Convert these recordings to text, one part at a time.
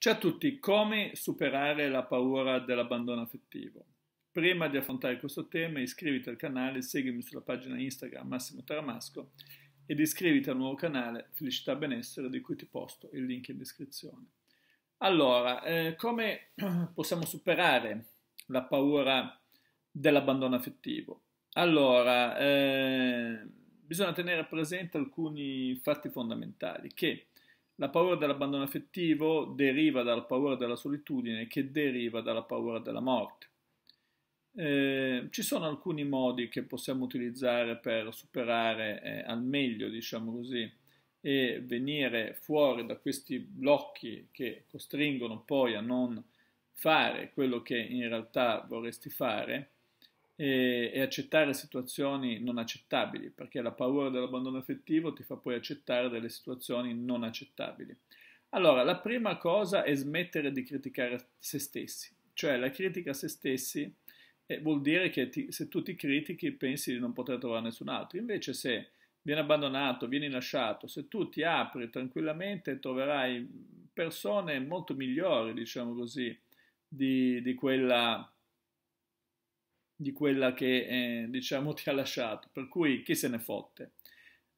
Ciao a tutti, come superare la paura dell'abbandono affettivo? Prima di affrontare questo tema iscriviti al canale, seguimi sulla pagina Instagram Massimo Taramasco ed iscriviti al nuovo canale Felicità Benessere di cui ti posto il link in descrizione. Allora, eh, come possiamo superare la paura dell'abbandono affettivo? Allora, eh, bisogna tenere presente alcuni fatti fondamentali che la paura dell'abbandono affettivo deriva dalla paura della solitudine che deriva dalla paura della morte. Eh, ci sono alcuni modi che possiamo utilizzare per superare eh, al meglio, diciamo così, e venire fuori da questi blocchi che costringono poi a non fare quello che in realtà vorresti fare e, e accettare situazioni non accettabili, perché la paura dell'abbandono effettivo ti fa poi accettare delle situazioni non accettabili. Allora, la prima cosa è smettere di criticare se stessi, cioè la critica a se stessi eh, vuol dire che ti, se tu ti critichi pensi di non poter trovare nessun altro, invece se vieni abbandonato, vieni lasciato, se tu ti apri tranquillamente troverai persone molto migliori, diciamo così, di, di quella di quella che eh, diciamo ti ha lasciato, per cui chi se ne fotte.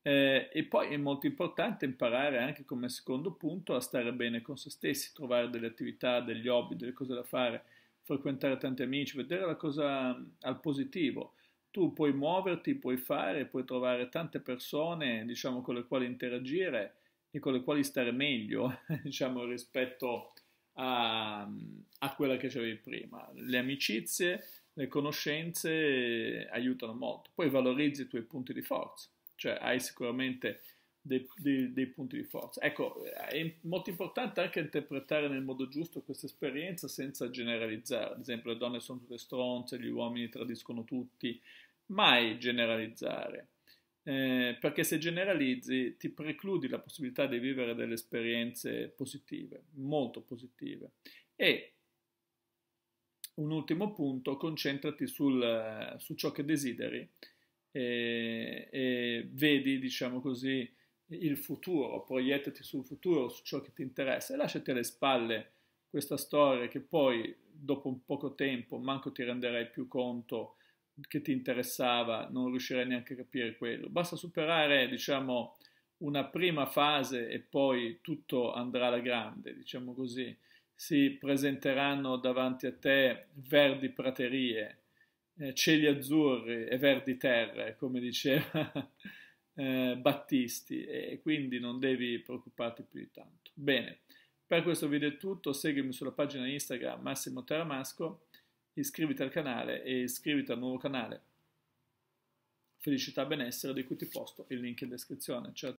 Eh, e poi è molto importante imparare anche come secondo punto a stare bene con se stessi, trovare delle attività, degli hobby, delle cose da fare, frequentare tanti amici, vedere la cosa al positivo. Tu puoi muoverti, puoi fare, puoi trovare tante persone, diciamo, con le quali interagire e con le quali stare meglio, diciamo, rispetto a, a quella che avevi prima. Le amicizie, le conoscenze eh, aiutano molto. Poi valorizzi i tuoi punti di forza, cioè hai sicuramente dei, dei, dei punti di forza. Ecco, è molto importante anche interpretare nel modo giusto questa esperienza senza generalizzare. Ad esempio, le donne sono tutte stronze, gli uomini tradiscono tutti. Mai generalizzare. Eh, perché se generalizzi ti precludi la possibilità di vivere delle esperienze positive, molto positive. E un ultimo punto, concentrati sul, su ciò che desideri e, e vedi, diciamo così, il futuro, proiettati sul futuro, su ciò che ti interessa e lasciati alle spalle questa storia che poi dopo un poco tempo manco ti renderai più conto che ti interessava, non riuscirai neanche a capire quello. Basta superare, diciamo, una prima fase e poi tutto andrà alla grande, diciamo così si presenteranno davanti a te verdi praterie, eh, cieli azzurri e verdi terre, come diceva eh, Battisti, e quindi non devi preoccuparti più di tanto. Bene, per questo video è tutto, seguimi sulla pagina Instagram Massimo Teramasco, iscriviti al canale e iscriviti al nuovo canale Felicità Benessere di cui ti posto il link in descrizione. Ciao